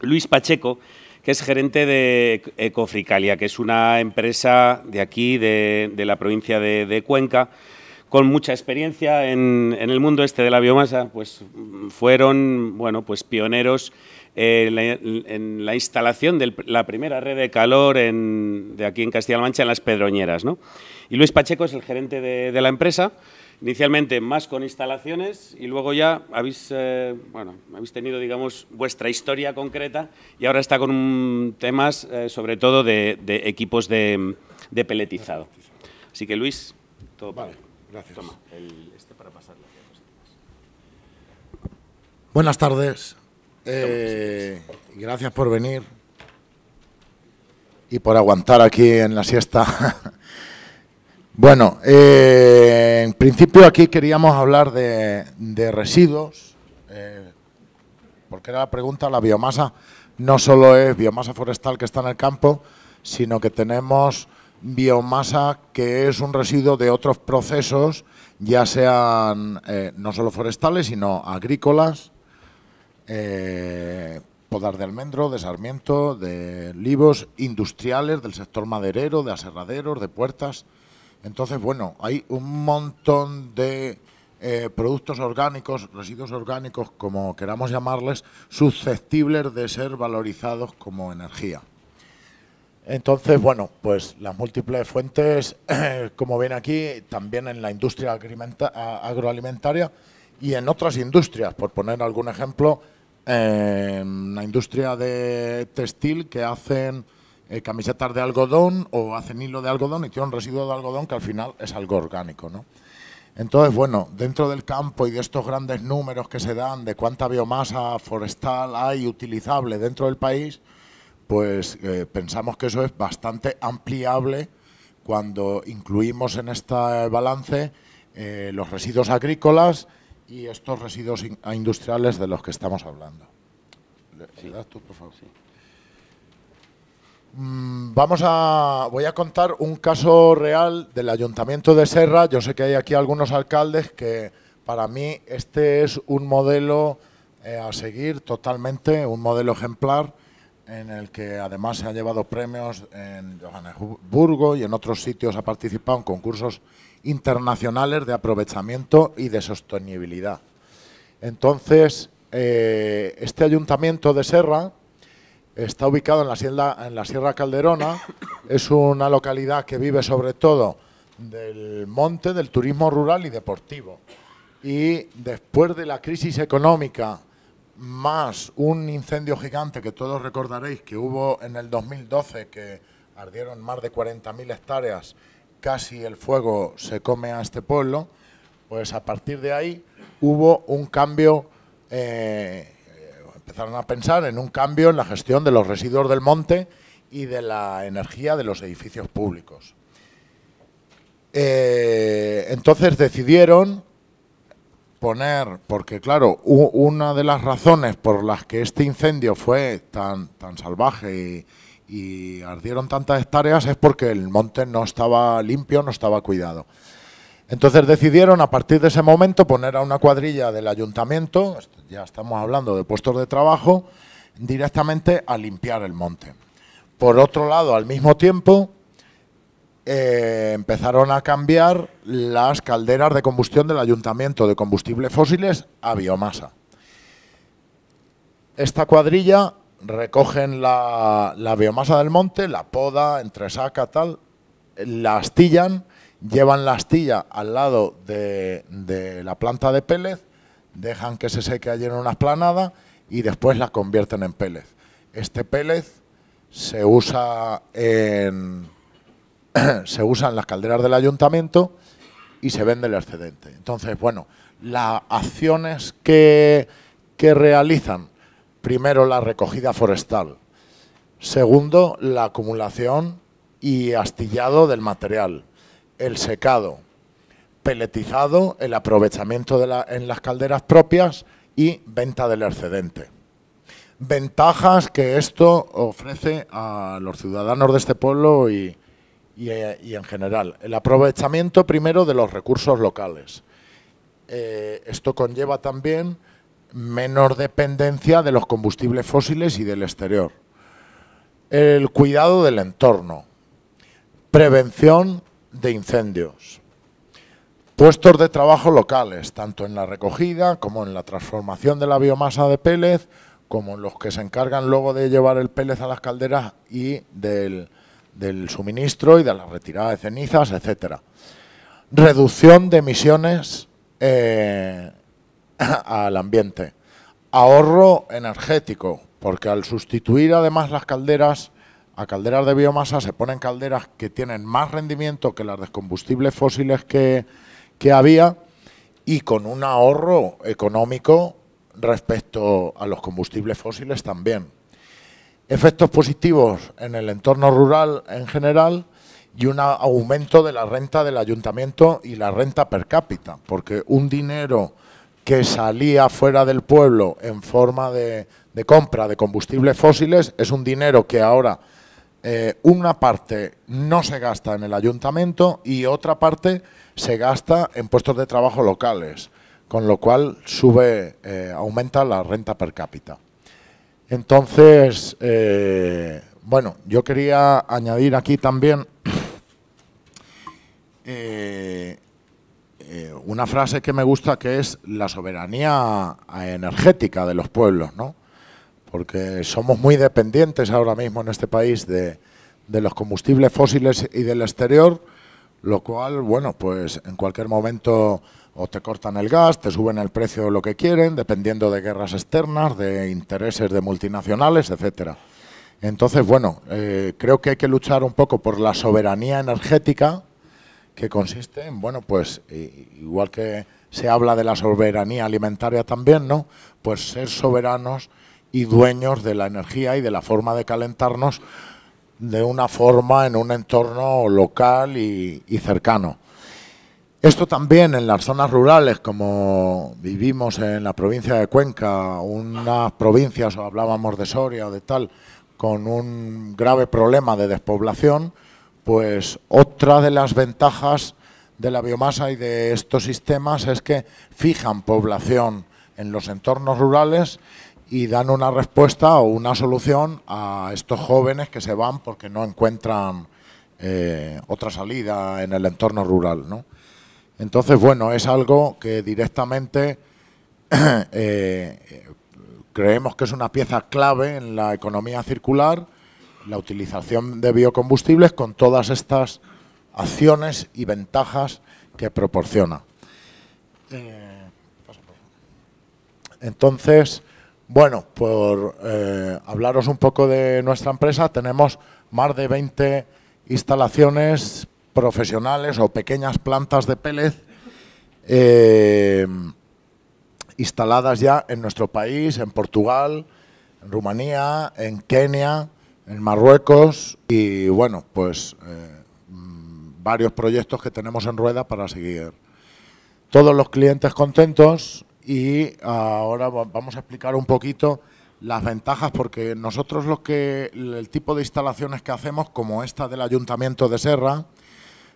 Luis Pacheco, que es gerente de Ecofricalia, que es una empresa de aquí, de, la provincia de, Cuenca, con mucha experiencia en, el mundo este de la biomasa, pues fueron bueno, pues pioneros eh, en la, instalación de la primera red de calor de aquí en Castilla-La Mancha, en las Pedroñeras. ¿no? Y Luis Pacheco es el gerente de la empresa inicialmente más con instalaciones y luego ya habéis, eh, bueno, habéis tenido, digamos, vuestra historia concreta y ahora está con temas eh, sobre todo de, equipos de, de, peletizado. Así que Luis, todo gracias. Este pasar Buenas tardes. Eh, gracias por venir y por aguantar aquí en la siesta. Bueno, eh, en principio aquí queríamos hablar de, residuos, eh, porque era la pregunta, la biomasa no solo es biomasa forestal que está en el campo, sino que tenemos biomasa que es un residuo de otros procesos, ya sean eh, no solo forestales, sino agrícolas, podar de almendro, de sarmiento, de libos, industriales, del sector maderero, de aserraderos, de puertas entonces, bueno, hay un montón de eh, productos orgánicos, residuos orgánicos, como queramos llamarles, susceptibles de ser valorizados como energía. Entonces, bueno, pues las múltiples fuentes, como ven aquí, también en la industria agroalimentaria y en otras industrias, por poner algún ejemplo, en la industria de textil que hacen eh, camisetas de algodón o hacen hilo de algodón y tiene un residuo de algodón que al final es algo orgánico, ¿no? Entonces, bueno, dentro del campo y de estos grandes números que se dan de cuánta biomasa forestal hay utilizable dentro del país, pues eh, pensamos que eso es bastante ampliable cuando incluimos en este balance eh, los residuos agrícolas y estos residuos industriales de los que estamos hablando. por favor? Sí. Mm, vamos a, voy a contar un caso real del Ayuntamiento de Serra. Yo sé que hay aquí algunos alcaldes que para mí este es un modelo eh, a seguir totalmente, un modelo ejemplar en el que además se han llevado premios en Johannesburgo y en otros sitios ha participado en concursos internacionales de aprovechamiento y de sostenibilidad. Entonces, eh, este ayuntamiento de Serra, Está ubicado en la, sierra, en la Sierra Calderona, es una localidad que vive sobre todo del monte, del turismo rural y deportivo. Y después de la crisis económica, más un incendio gigante que todos recordaréis que hubo en el 2012, que ardieron más de 40.000 hectáreas, casi el fuego se come a este pueblo, pues a partir de ahí hubo un cambio eh, empezaron a pensar en un cambio en la gestión de los residuos del monte y de la energía de los edificios públicos. Eh, entonces decidieron poner, porque claro, una de las razones por las que este incendio fue tan, salvaje y ardieron tantas hectáreas es porque el monte no estaba limpio, no estaba cuidado. Entonces decidieron a partir de ese momento poner a una cuadrilla del ayuntamiento, ya estamos hablando de puestos de trabajo, directamente a limpiar el monte. Por otro lado, al mismo tiempo, eh, empezaron a cambiar las calderas de combustión del ayuntamiento de combustibles fósiles a biomasa. Esta cuadrilla recogen la, la biomasa del monte, la poda, entresaca, tal, la astillan llevan la astilla al lado de, la planta de Pélez, dejan que se seque allí en una esplanada y después la convierten en Pélez. Este Pélez se usa en, se usan las calderas del ayuntamiento y se vende el excedente. Entonces, bueno, las acciones que, que realizan, primero la recogida forestal, segundo la acumulación y astillado del material, el secado, peletizado, el aprovechamiento en las calderas propias y venta del excedente. Ventajas que esto ofrece a los ciudadanos de este pueblo y, en general. El aprovechamiento primero de los recursos locales. Eh, esto conlleva también menor dependencia de los combustibles fósiles y del exterior. El cuidado del entorno. Prevención de incendios. Puestos de trabajo locales, tanto en la recogida como en la transformación de la biomasa de Pélez, como los que se encargan luego de llevar el Pélez a las calderas y del, suministro y de la retirada de cenizas, etcétera. Reducción de emisiones eh, al ambiente. Ahorro energético, porque al sustituir además las calderas a calderas de biomasa se ponen calderas que tienen más rendimiento que las de combustibles fósiles que, había y con un ahorro económico respecto a los combustibles fósiles también. Efectos positivos en el entorno rural en general y un aumento de la renta del ayuntamiento y la renta per cápita, porque un dinero que salía fuera del pueblo en forma de, de compra de combustibles fósiles es un dinero que ahora eh, una parte no se gasta en el ayuntamiento y otra parte se gasta en puestos de trabajo locales, con lo cual sube, eh, aumenta la renta per cápita. Entonces, eh, bueno, yo quería añadir aquí también una frase que me gusta que es la soberanía energética de los pueblos, ¿no? porque somos muy dependientes ahora mismo en este país de, de los combustibles fósiles y del exterior, lo cual, bueno, pues en cualquier momento o te cortan el gas, te suben el precio de lo que quieren, dependiendo de guerras externas, de intereses de multinacionales, etcétera. Entonces, bueno, eh, creo que hay que luchar un poco por la soberanía energética, que consiste en, bueno, pues igual que se habla de la soberanía alimentaria también, ¿no? Pues ser soberanos y dueños de la energía y de la forma de calentarnos de una forma en un entorno local y, cercano. Esto también en las zonas rurales, como vivimos en la provincia de Cuenca, unas provincias, o hablábamos de Soria o de tal, con un grave problema de despoblación, pues otra de las ventajas de la biomasa y de estos sistemas es que fijan población en los entornos rurales y dan una respuesta o una solución a estos jóvenes que se van porque no encuentran eh, otra salida en el entorno rural. Entonces, bueno, es algo que directamente eh, creemos que es una pieza clave en la economía circular, la utilización de biocombustibles con todas estas acciones y ventajas que proporciona. Eh, Entonces, bueno, por eh, hablaros un poco de nuestra empresa, tenemos más de 20 instalaciones profesionales o pequeñas plantas de Pélez eh, instaladas ya en nuestro país, en Portugal, en Rumanía, en Kenia, en Marruecos y bueno, pues eh, varios proyectos que tenemos en rueda para seguir. Todos los clientes contentos, y ahora vamos a explicar un poquito las ventajas porque nosotros los que el tipo de instalaciones que hacemos como esta del Ayuntamiento de Serra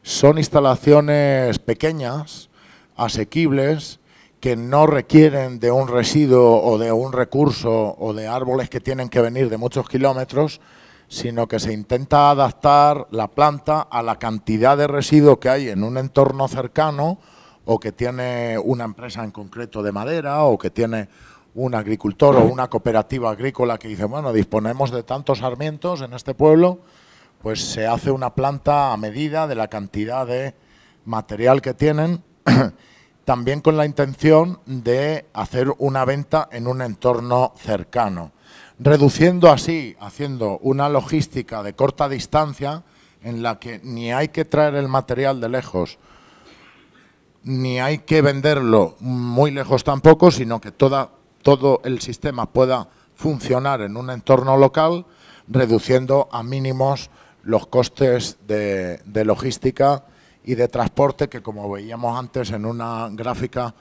son instalaciones pequeñas, asequibles, que no requieren de un residuo o de un recurso o de árboles que tienen que venir de muchos kilómetros, sino que se intenta adaptar la planta a la cantidad de residuo que hay en un entorno cercano o que tiene una empresa en concreto de madera o que tiene un agricultor o una cooperativa agrícola que dice, bueno, disponemos de tantos sarmientos en este pueblo, pues se hace una planta a medida de la cantidad de material que tienen, también con la intención de hacer una venta en un entorno cercano, reduciendo así, haciendo una logística de corta distancia en la que ni hay que traer el material de lejos, ni hay que venderlo muy lejos tampoco, sino que todo el sistema pueda funcionar en un entorno local, reduciendo a mínimos los costes de, logística y de transporte, que como veíamos antes en una gráfica,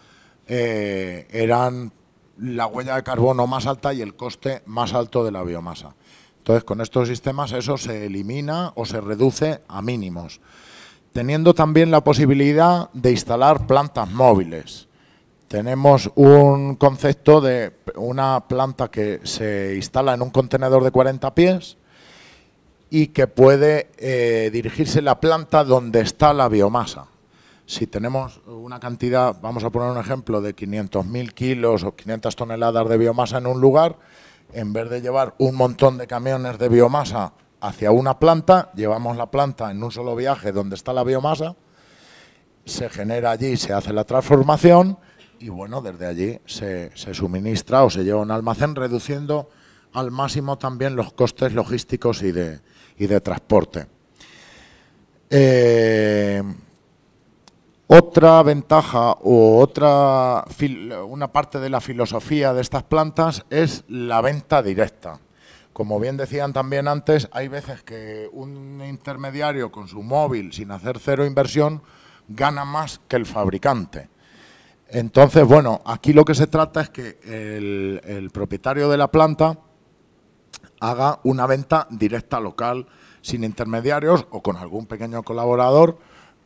eh, eran la huella de carbono más alta y el coste más alto de la biomasa. Entonces, con estos sistemas eso se elimina o se reduce a mínimos teniendo también la posibilidad de instalar plantas móviles. Tenemos un concepto de una planta que se instala en un contenedor de 40 pies y que puede eh, dirigirse la planta donde está la biomasa. Si tenemos una cantidad, vamos a poner un ejemplo, de 500.000 kilos o 500 toneladas de biomasa en un lugar, en vez de llevar un montón de camiones de biomasa hacia una planta, llevamos la planta en un solo viaje donde está la biomasa, se genera allí, se hace la transformación y bueno, desde allí se, suministra o se lleva un almacén reduciendo al máximo también los costes logísticos y de, de transporte. Eh, otra ventaja o otra una parte de la filosofía de estas plantas es la venta directa. Como bien decían también antes, hay veces que un intermediario con su móvil sin hacer cero inversión gana más que el fabricante. Entonces, bueno, aquí lo que se trata es que el, propietario de la planta haga una venta directa local sin intermediarios o con algún pequeño colaborador,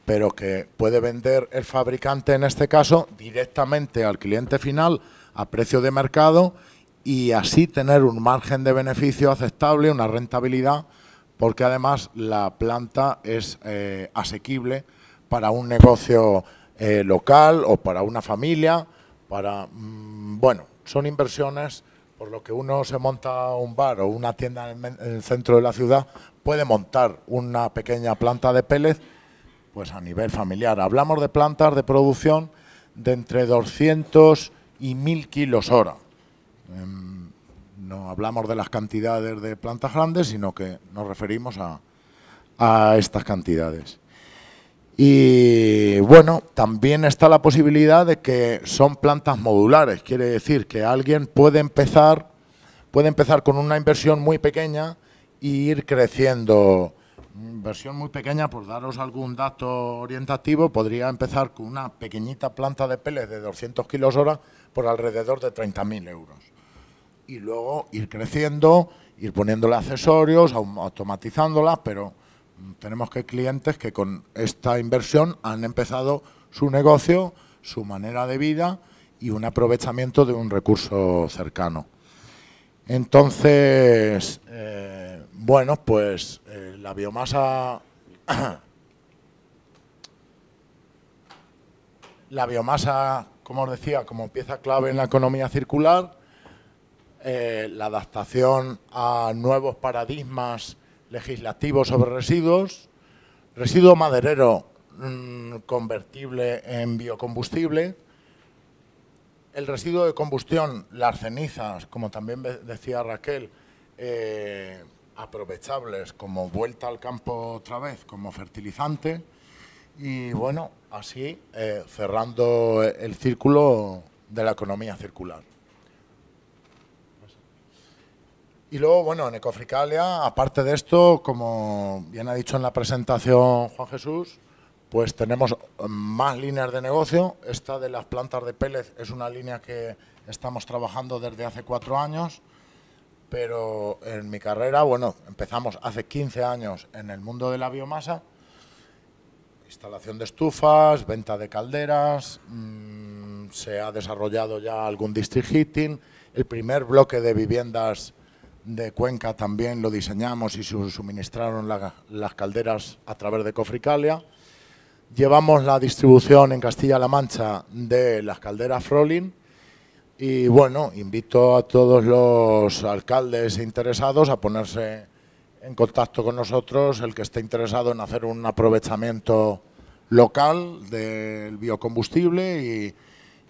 pero que puede vender el fabricante en este caso directamente al cliente final a precio de mercado y así tener un margen de beneficio aceptable, una rentabilidad, porque además la planta es eh, asequible para un negocio eh, local o para una familia, para, mm, bueno, son inversiones por lo que uno se monta un bar o una tienda en el centro de la ciudad, puede montar una pequeña planta de Pélez pues a nivel familiar. Hablamos de plantas de producción de entre 200 y 1000 kilos hora. Em, no hablamos de las cantidades de plantas grandes, sino que nos referimos a, estas cantidades. Y bueno, también está la posibilidad de que son plantas modulares, quiere decir que alguien puede empezar, puede empezar con una inversión muy pequeña e ir creciendo. Inversión muy pequeña, por daros algún dato orientativo, podría empezar con una pequeñita planta de peles de 200 kilos hora por alrededor de 30.000 euros y luego ir creciendo, ir poniéndole accesorios, automatizándolas, pero mm, tenemos que clientes que con esta inversión han empezado su negocio, su manera de vida y un aprovechamiento de un recurso cercano. Entonces, eh, bueno, pues eh, la biomasa... la biomasa, como os decía, como pieza clave en la economía circular, eh, la adaptación a nuevos paradigmas legislativos sobre residuos, residuo maderero mm, convertible en biocombustible, el residuo de combustión, las cenizas, como también decía Raquel, eh, aprovechables como vuelta al campo otra vez, como fertilizante. Y bueno, así eh, cerrando el círculo de la economía circular. Y luego, bueno, en Ecofricalia, aparte de esto, como bien ha dicho en la presentación Juan Jesús, pues tenemos más líneas de negocio. Esta de las plantas de Pélez es una línea que estamos trabajando desde hace cuatro años, pero en mi carrera, bueno, empezamos hace 15 años en el mundo de la biomasa, instalación de estufas, venta de calderas, mm, se ha desarrollado ya algún district heating, el primer bloque de viviendas de Cuenca también lo diseñamos y suministraron las calderas a través de Cofricalia. Llevamos la distribución en Castilla-La Mancha de las calderas Frolin. Y bueno, invito a todos los alcaldes interesados a ponerse en contacto con nosotros, el que esté interesado en hacer un aprovechamiento local del biocombustible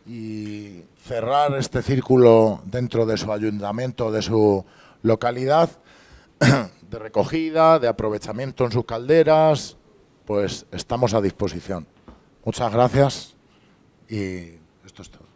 y cerrar este círculo dentro de su ayuntamiento, de su localidad de recogida, de aprovechamiento en sus calderas, pues estamos a disposición. Muchas gracias y esto es todo.